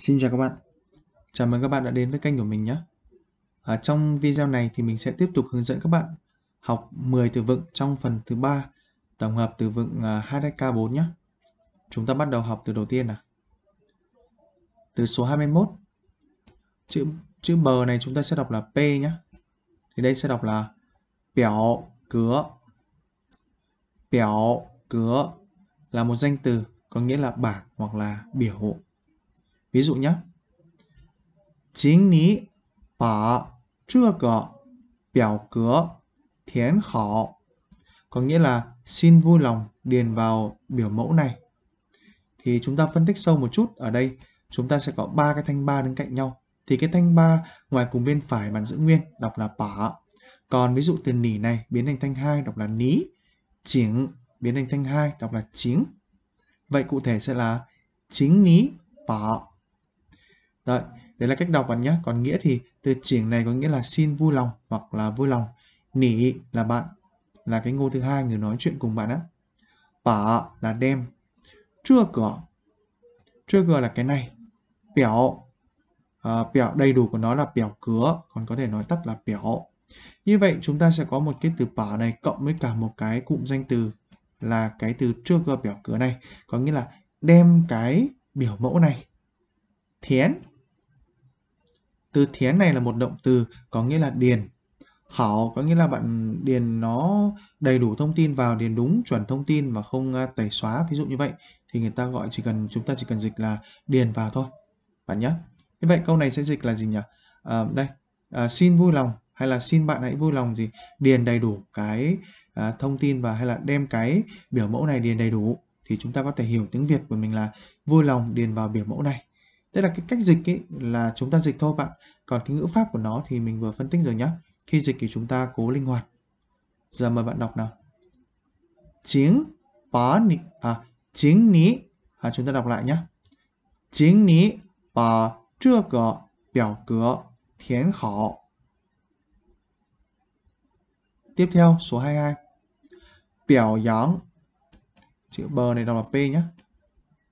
Xin chào các bạn, chào mừng các bạn đã đến với kênh của mình nhé. Ở à, trong video này thì mình sẽ tiếp tục hướng dẫn các bạn học 10 từ vựng trong phần thứ ba tổng hợp từ vựng 2K4 à, nhé. Chúng ta bắt đầu học từ đầu tiên nào. Từ số 21, chữ chữ bờ này chúng ta sẽ đọc là P nhé. Thì đây sẽ đọc là biểu cửa. Biểu cửa là một danh từ có nghĩa là bảng hoặc là biểu Ví dụ nhé. Chính ní bà chưa gỡ biểu cửa thiến hảo. Có nghĩa là xin vui lòng điền vào biểu mẫu này. Thì chúng ta phân tích sâu một chút. Ở đây chúng ta sẽ có ba cái thanh ba đứng cạnh nhau. Thì cái thanh ba ngoài cùng bên phải bạn giữ nguyên đọc là bả. Còn ví dụ từ nỉ này biến thành thanh hai đọc là ní. chính biến thành thanh hai đọc là chính. Vậy cụ thể sẽ là chính ní bả rồi, đấy là cách đọc bạn nhé. Còn nghĩa thì từ chỉnh này có nghĩa là xin vui lòng hoặc là vui lòng. Nỉ là bạn, là cái ngôn thứ hai người nói chuyện cùng bạn á. Bả là đem. Chưa cửa. Chưa cửa là cái này. Biểu. À, biểu đầy đủ của nó là biểu cửa, còn có thể nói tắt là biểu. Như vậy chúng ta sẽ có một cái từ bả này cộng với cả một cái cụm danh từ là cái từ chưa cơ biểu cửa này. Có nghĩa là đem cái biểu mẫu này. Thiến từ thiến này là một động từ có nghĩa là điền hảo có nghĩa là bạn điền nó đầy đủ thông tin vào điền đúng chuẩn thông tin và không à, tẩy xóa ví dụ như vậy thì người ta gọi chỉ cần chúng ta chỉ cần dịch là điền vào thôi bạn nhé như vậy câu này sẽ dịch là gì nhỉ à, đây à, xin vui lòng hay là xin bạn hãy vui lòng gì điền đầy đủ cái à, thông tin và hay là đem cái biểu mẫu này điền đầy đủ thì chúng ta có thể hiểu tiếng Việt của mình là vui lòng điền vào biểu mẫu này đây là cái cách dịch ấy, là chúng ta dịch thôi bạn còn cái ngữ pháp của nó thì mình vừa phân tích rồi nhé khi dịch thì chúng ta cố linh hoạt giờ mời bạn đọc nào chính bá ni à chính ní à chúng ta đọc lại nhé chính ní bà chưa gỡ biểu gỡ thiến hảo tiếp theo số 22 biểu yáng chữ bờ này đọc là p nhé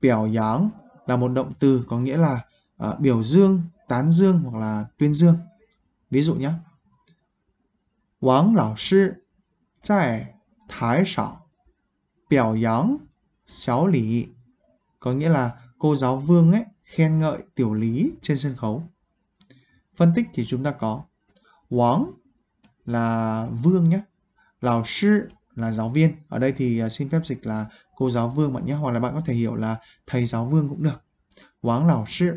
biểu yáng là một động từ có nghĩa là uh, biểu dương, tán dương hoặc là tuyên dương. Ví dụ nhé. Wang lão sư tại thái sảo biểu 扬 xéo lý có nghĩa là cô giáo Vương ấy khen ngợi tiểu lý trên sân khấu. Phân tích thì chúng ta có Wang là Vương nhé. Lão sư là giáo viên. Ở đây thì ờ, xin phép dịch là cô giáo Vương bạn nhé hoặc là bạn có thể hiểu là thầy giáo Vương cũng được. Wang lão sư.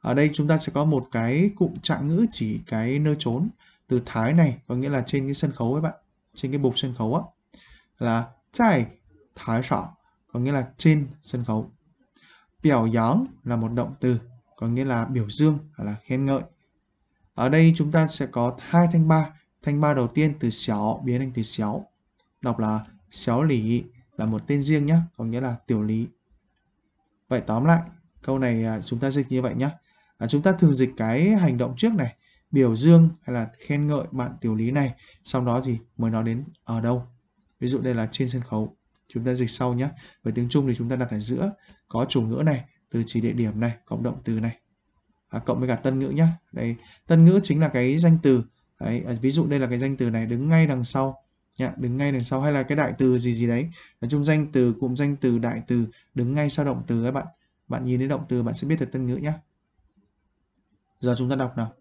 Ở đây chúng ta sẽ có một cái cụm trạng ngữ chỉ cái nơi trốn từ thái này có nghĩa là trên cái sân khấu ấy bạn, trên cái bục sân khấu á là tại thái sọ có nghĩa là trên sân khấu. Biểu giáng là một động từ có nghĩa là biểu dương hoặc là khen ngợi. Ở đây chúng ta sẽ có hai thanh ba. Thanh ba đầu tiên từ xéo biến thành từ xéo. Đọc là xéo lì là một tên riêng nhé, có nghĩa là tiểu lý. Vậy tóm lại, câu này à, chúng ta dịch như vậy nhé. À, chúng ta thường dịch cái hành động trước này, biểu dương hay là khen ngợi bạn tiểu lý này, sau đó thì mới nói đến ở đâu. Ví dụ đây là trên sân khấu, chúng ta dịch sau nhé. Với tiếng Trung thì chúng ta đặt ở giữa, có chủ ngữ này, từ chỉ địa điểm này, cộng động từ này. À, cộng với cả tân ngữ nhé. Đây, tân ngữ chính là cái danh từ. Đấy, à, ví dụ đây là cái danh từ này đứng ngay đằng sau nhá, đứng ngay đằng sau hay là cái đại từ gì gì đấy nói chung danh từ cụm danh từ đại từ đứng ngay sau động từ các bạn bạn nhìn đến động từ bạn sẽ biết được tân ngữ nhé giờ chúng ta đọc nào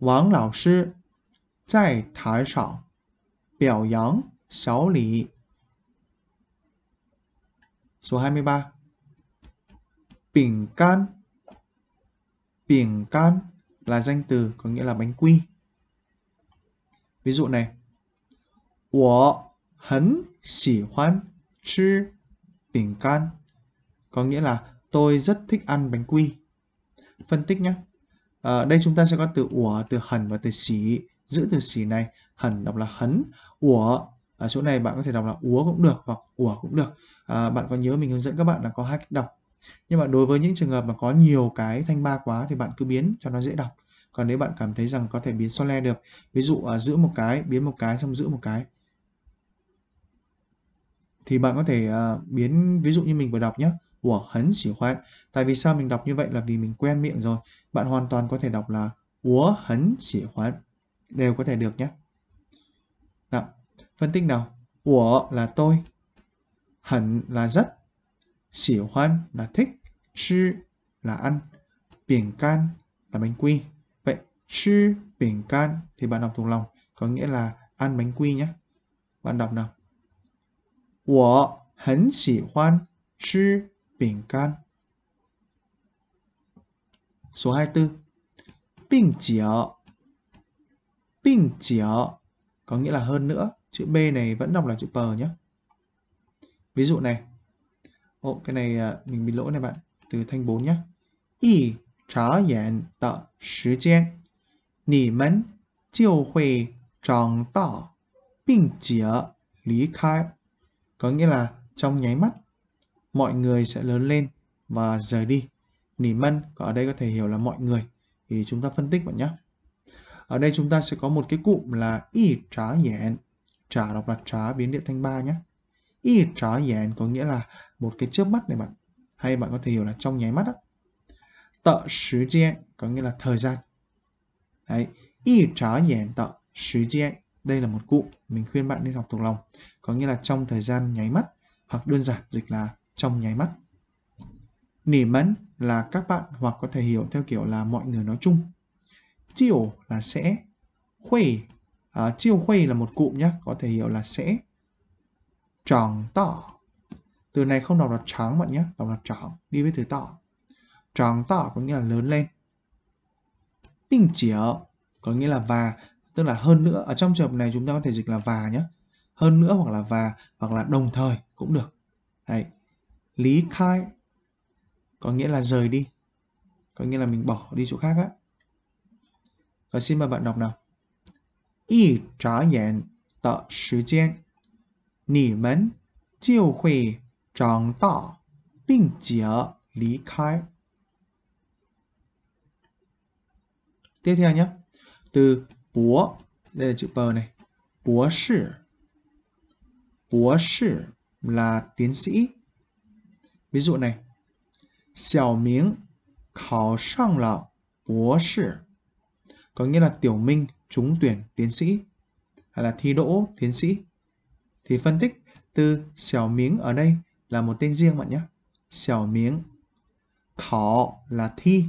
Wang lão sư tại thái sảng biểu 扬小李 số 23 Bình can Bình can là danh từ có nghĩa là bánh quy Ví dụ này 我很喜欢吃饼干 có nghĩa là tôi rất thích ăn bánh quy. Phân tích nhé. À, đây chúng ta sẽ có từ của, từ hẳn và từ xỉ. Giữ từ xỉ này, hẳn đọc là hấn, của ở chỗ này bạn có thể đọc là úa cũng được hoặc ủa cũng được. À, bạn có nhớ mình hướng dẫn các bạn là có hai cách đọc. Nhưng mà đối với những trường hợp mà có nhiều cái thanh ba quá thì bạn cứ biến cho nó dễ đọc. Còn nếu bạn cảm thấy rằng có thể biến so le được, ví dụ à, giữ một cái, biến một cái xong giữ một cái thì bạn có thể uh, biến ví dụ như mình vừa đọc nhé của hấn xỉ khoan tại vì sao mình đọc như vậy là vì mình quen miệng rồi bạn hoàn toàn có thể đọc là úa hấn xỉ khoan đều có thể được nhé đó phân tích nào của là tôi hẳn là rất xỉ khoan là thích chư là ăn biển can là bánh quy vậy chư biển can thì bạn đọc thuộc lòng có nghĩa là ăn bánh quy nhé bạn đọc nào 我很喜欢吃饼干。số 24 Bình chiếu Bình chiếu có nghĩa là hơn nữa. Chữ B này vẫn đọc là chữ P nhé. Ví dụ này. Ồ, cái này mình bị lỗi này bạn. Từ thanh 4 nhé. Y trả yển tờ thời gian. Nì mẫn chiều huệ trọng tỏ bình chiếu lý khai có nghĩa là trong nháy mắt mọi người sẽ lớn lên và rời đi nỉ mân ở đây có thể hiểu là mọi người thì chúng ta phân tích bạn nhé ở đây chúng ta sẽ có một cái cụm là y trá yẹn trả đọc là trá biến địa thanh ba nhé y trá yẹn có nghĩa là một cái chớp mắt này bạn hay bạn có thể hiểu là trong nháy mắt đó tợ sứ có nghĩa là thời gian đấy y trá yẹn tợ sứ gian đây là một cụm mình khuyên bạn nên học thuộc lòng, có nghĩa là trong thời gian nháy mắt hoặc đơn giản dịch là trong nháy mắt. Nỉ mẫn là các bạn hoặc có thể hiểu theo kiểu là mọi người nói chung. Chiều là sẽ, khuê, à, chiều khuê là một cụm nhé, có thể hiểu là sẽ. Tròn tỏ, từ này không đọc là trắng bạn nhé, đọc là tròn, đi với từ tỏ. Tròn tỏ có nghĩa là lớn lên. Bình chỉa có nghĩa là và tức là hơn nữa ở trong trường hợp này chúng ta có thể dịch là và nhé hơn nữa hoặc là và hoặc là đồng thời cũng được Đấy. lý khai có nghĩa là rời đi có nghĩa là mình bỏ đi chỗ khác á rồi xin mời bạn đọc nào y trả 眼的时间你们就会长大并且离开 tiếp theo nhé từ đây là chữ bờ này bố sư bố sư là tiến sĩ ví dụ này Xiao Miếng khảo sang là bố sư có nghĩa là Tiểu Minh trúng tuyển tiến sĩ hay là thi đỗ tiến sĩ thì phân tích từ Xiao Miếng ở đây là một tên riêng bạn nhé Xiao Miếng khảo là thi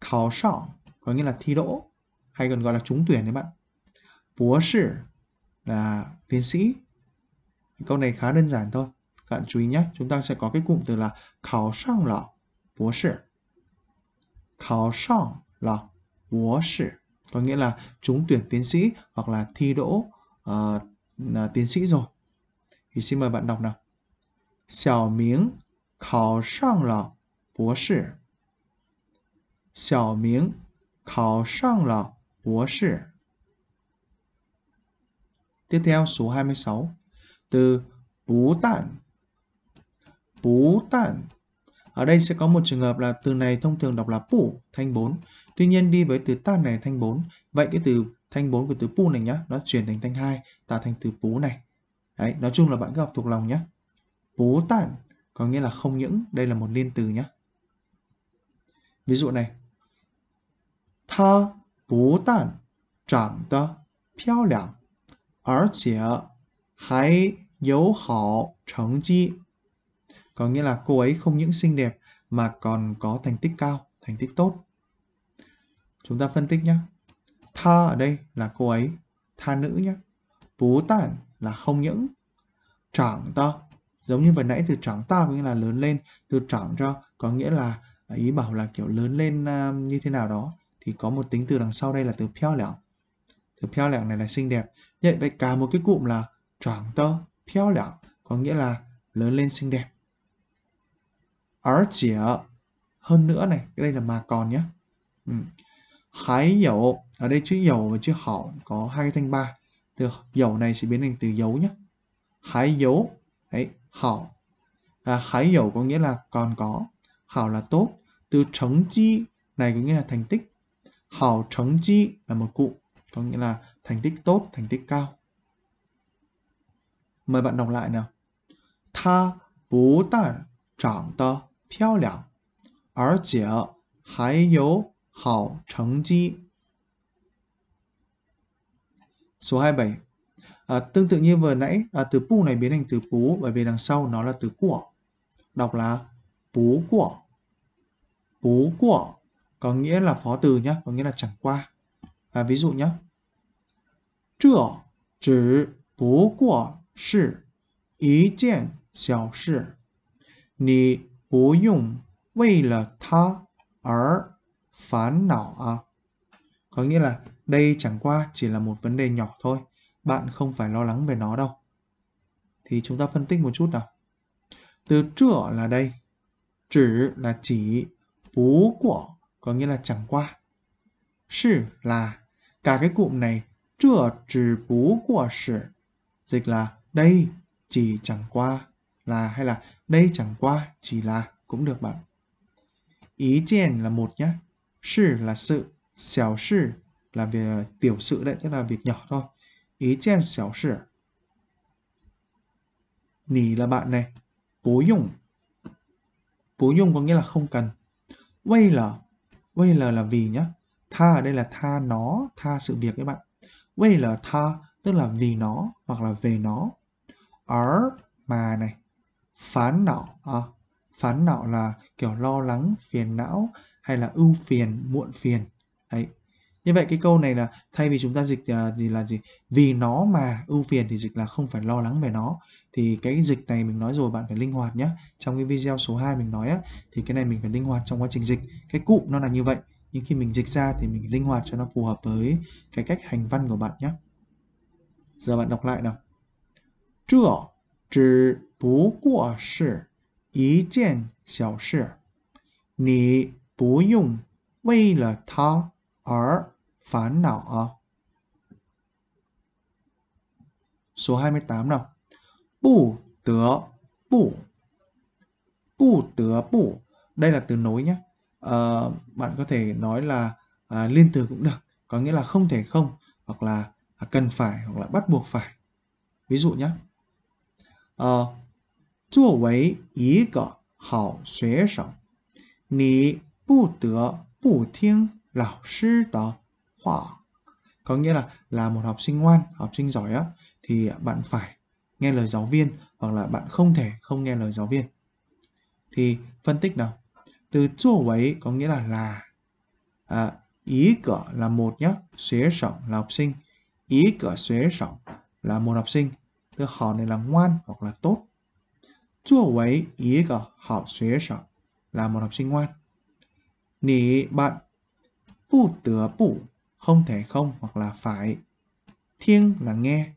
khảo sang có nghĩa là thi đỗ hay còn gọi là trúng tuyển đấy bạn Bố sĩ là tiến sĩ câu này khá đơn giản thôi các bạn chú ý nhé chúng ta sẽ có cái cụm từ là khảo sang là "bố sĩ", khảo sang là "bố sĩ". có nghĩa là trúng tuyển tiến sĩ hoặc là thi đỗ uh, tiến sĩ rồi thì xin mời bạn đọc nào Xiao Miếng khảo sang là bố sĩ. Xiao Miếng khảo sang là tiếp theo số 26. Từ bú tản. Bú tản. Ở đây sẽ có một trường hợp là từ này thông thường đọc là pu, thanh 4. Tuy nhiên đi với từ tản này thanh 4. Vậy cái từ thanh 4 của từ pu này nhá, nó chuyển thành thanh 2, tạo thành từ pú này. Đấy, nói chung là bạn cứ học thuộc lòng nhé. Bú tản có nghĩa là không những, đây là một liên từ nhé. Ví dụ này. Tha 不但长得漂亮，而且还有好成绩，có nghĩa là cô ấy không những xinh đẹp mà còn có thành tích cao, thành tích tốt. Chúng ta phân tích nhé. Tha ở đây là cô ấy, tha nữ nhé. Bú tản là không những. Chẳng ta, giống như vừa nãy từ chẳng ta có nghĩa là lớn lên, từ chẳng cho, có nghĩa là ý bảo là kiểu lớn lên như thế nào đó thì có một tính từ đằng sau đây là từ piao lẻo. Từ piao lẻo này là xinh đẹp. vậy vậy cả một cái cụm là tròn tơ piao lẻo có nghĩa là lớn lên xinh đẹp. Ở chỉ hơn nữa này, đây là mà còn nhé. Ừ. Hái dầu, ở đây chữ dầu và chữ hỏng có hai cái thanh ba. Từ dầu này sẽ biến thành từ dấu nhé. Hái dấu, ấy hảo. À, hái dầu có nghĩa là còn có, hảo là tốt. Từ trống chi này có nghĩa là thành tích hào chống chi là một cụ, có nghĩa là thành tích tốt, thành tích cao. Mời bạn đọc lại nào. Tha bú tàn chẳng tơ piao liang, ở chĩa hái yếu hào chống chi. Số 27. À, tương tự như vừa nãy, à, từ pu này biến thành từ pú bởi vì đằng sau nó là từ của. Đọc là bú của. Bú của có nghĩa là phó từ nhé, có nghĩa là chẳng qua. À, ví dụ nhé. Zhe chỉ bố qua shi ý kiện xiao shi. Nì bố dùng vì là tha ở er phán não à. Có nghĩa là đây chẳng qua chỉ là một vấn đề nhỏ thôi. Bạn không phải lo lắng về nó đâu. Thì chúng ta phân tích một chút nào. Từ chữa là đây. Chỉ là chỉ. Bố quả có nghĩa là chẳng qua. Sư là cả cái cụm này chữa trừ bú của sự dịch là đây chỉ chẳng qua là hay là đây chẳng qua chỉ là cũng được bạn. Ý kiến là một nhé. Sự là sự, xẻo sự là việc là ờ, tiểu sự đấy, tức là việc nhỏ thôi. Ý kiến xẻo sự. Nì là bạn này. Bố dùng. Bố dùng có nghĩa là không cần. Quay là Whale là vì nhá. Tha ở đây là tha nó, tha sự việc các bạn. Whale là tha, tức là vì nó hoặc là về nó. Ở mà này, phán não, à, phán não là kiểu lo lắng, phiền não hay là ưu phiền, muộn phiền. Đấy, như vậy cái câu này là thay vì chúng ta dịch à, thì là gì? Vì nó mà ưu phiền thì dịch là không phải lo lắng về nó. Thì cái dịch này mình nói rồi bạn phải linh hoạt nhé. Trong cái video số 2 mình nói á, thì cái này mình phải linh hoạt trong quá trình dịch. Cái cụm nó là như vậy. Nhưng khi mình dịch ra thì mình linh hoạt cho nó phù hợp với cái cách hành văn của bạn nhé. Giờ bạn đọc lại nào. Chữa chỉ bù quả sự ý kiện xảo sự. Nì bù dùng vì là ta 而 er Phán não ờ? Số 28 nào Bù tứa bù Bù tứa bù Đây là từ nối nhé à, ờ, Bạn có thể nói là à, liên từ cũng được Có nghĩa là không thể không Hoặc là à, cần phải Hoặc là bắt buộc phải Ví dụ nhé à, ờ, Dù với ý cỡ hảo xuế sống Nì bù tớ bù thiên lão sư đó hỏa có nghĩa là là một học sinh ngoan học sinh giỏi á thì bạn phải nghe lời giáo viên hoặc là bạn không thể không nghe lời giáo viên thì phân tích nào từ chỗ ấy có nghĩa là là à, ý cỡ là một nhá xuế sổng là học sinh ý cỡ xuế sổng là một học sinh từ họ này là ngoan hoặc là tốt chỗ ấy ý cỡ họ xuế sổng là một học sinh ngoan nị bạn bù tớ bù không thể không hoặc là phải. Thiên là nghe.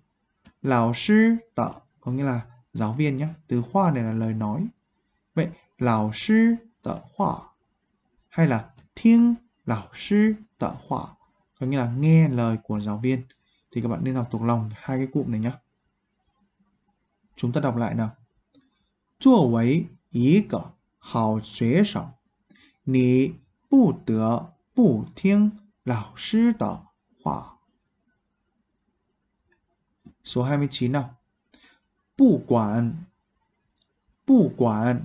Lão sư tợ có nghĩa là giáo viên nhé. Từ khoa này là lời nói. Vậy lão sư tợ khoa hay là thiên lão sư tợ khoa có nghĩa là nghe lời của giáo viên. Thì các bạn nên đọc thuộc lòng hai cái cụm này nhé. Chúng ta đọc lại nào. 作为一个好学生，你不得不听 ý 老师的话。số hai mươi chín nào. Bù quản. Bù quản.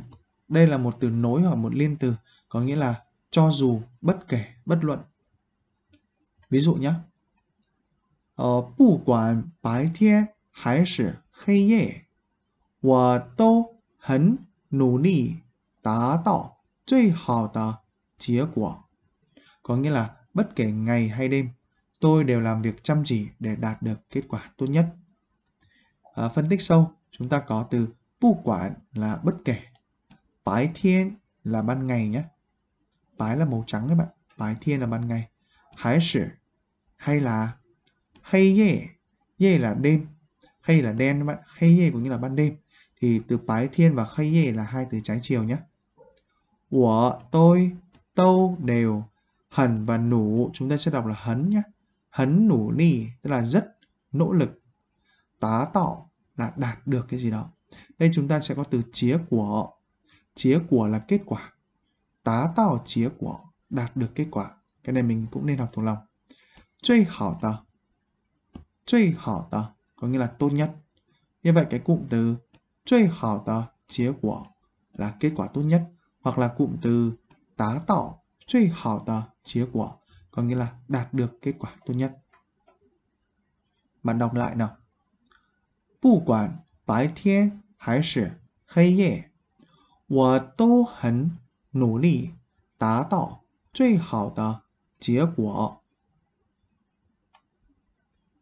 Đây là một từ nối hoặc một liên từ, có nghĩa là cho dù, bất kể, bất luận. Ví dụ nhé. Ờ, bù quản bái thiên hay sử hay yê. Wo tô hấn nỗ lực Có nghĩa là bất kể ngày hay đêm, tôi đều làm việc chăm chỉ để đạt được kết quả tốt nhất. À, phân tích sâu, chúng ta có từ bu quản là bất kể. Bái thiên là ban ngày nhé. Bái là màu trắng các bạn. Bái thiên là ban ngày. Hải sử hay là hay ye. Ye là đêm. Hay là đen các bạn. Hay ye cũng như là ban đêm. Thì từ bái thiên và hay ye là hai từ trái chiều nhé. Của tôi, tâu đều hẳn và nủ chúng ta sẽ đọc là hấn nhé hấn nủ ni tức là rất nỗ lực tá tọ là đạt được cái gì đó đây chúng ta sẽ có từ chía của chía của là kết quả tá tọ chía của đạt được kết quả cái này mình cũng nên học thuộc lòng truy hảo tờ truy hảo tờ có nghĩa là tốt nhất như vậy cái cụm từ truy hảo tờ chía của là kết quả tốt nhất hoặc là cụm từ tá tọ truy hảo tờ chứa của có nghĩa là đạt được kết quả tốt nhất bạn đọc lại nào thiên hay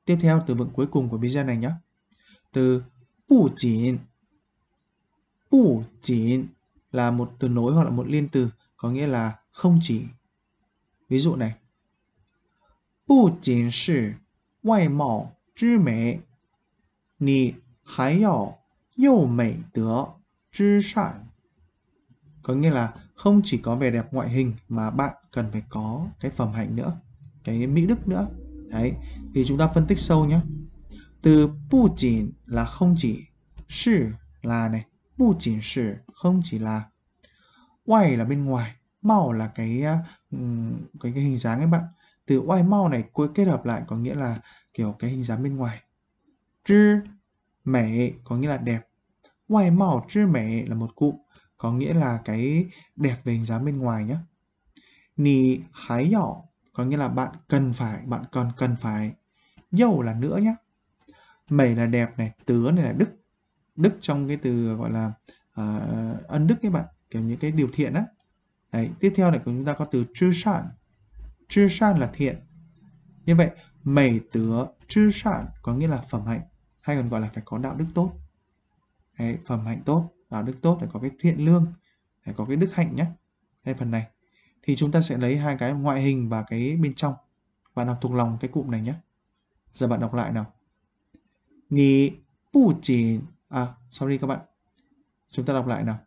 tiếp theo từ vựng cuối cùng của video này nhé. Từ bù chỉn. Bù chỉn là một từ nối hoặc là một liên từ có nghĩa là không chỉ Ví dụ này. 不仅是外貌之美，你还要又美德之善。Có nghĩa là không chỉ có vẻ đẹp ngoại hình mà bạn cần phải có cái phẩm hạnh nữa, cái mỹ đức nữa. Đấy, thì chúng ta phân tích sâu nhé. Từ bu chỉnh là không chỉ, sư là này, bu chỉnh sư không chỉ là, ngoài là bên ngoài, Màu là cái, ờ, cái cái hình dáng ấy bạn. Từ oai "外貌" này cuối kết hợp lại có nghĩa là, kiểu, cái hình dáng bên ngoài. 之美 có nghĩa là đẹp. oai "外貌之美" là một cụm, có nghĩa là cái đẹp về hình dáng bên ngoài nhé nì hái nhỏ có nghĩa là bạn cần phải, bạn còn cần phải. dâu là nữa nhé Mẩy là đẹp này, tứ này là đức. Đức trong cái từ, gọi là, ờ, ân đức các bạn, kiểu, những cái điều thiện á. Đấy, tiếp theo này chúng ta có từ chư sản. Chư sản là thiện. Như vậy, mẩy tứa chư sản có nghĩa là phẩm hạnh, hay còn gọi là phải có đạo đức tốt. Đấy, phẩm hạnh tốt, đạo đức tốt, phải có cái thiện lương, phải có cái đức hạnh nhé. Đây phần này. Thì chúng ta sẽ lấy hai cái ngoại hình và cái bên trong. Bạn đọc thuộc lòng cái cụm này nhé. Giờ bạn đọc lại nào. Nghỉ bù chỉ... À, sorry các bạn. Chúng ta đọc lại nào.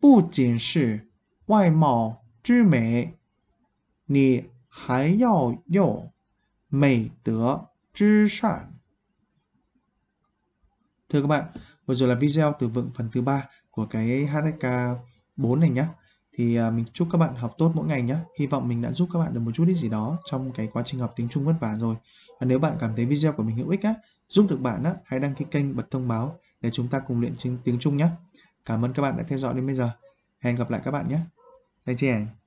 Bù chỉ 是外貌之美，你还要有美德之善。Thưa các bạn, vừa rồi là video từ vựng phần thứ ba của cái HSK 4 này nhé. Thì à, mình chúc các bạn học tốt mỗi ngày nhé. Hy vọng mình đã giúp các bạn được một chút ít gì đó trong cái quá trình học tiếng Trung vất vả rồi. Và nếu bạn cảm thấy video của mình hữu ích á, giúp được bạn á, hãy đăng ký kênh bật thông báo để chúng ta cùng luyện tiếng Trung nhé. Cảm ơn các bạn đã theo dõi đến bây giờ. Hẹn gặp lại các bạn nhé. 再见。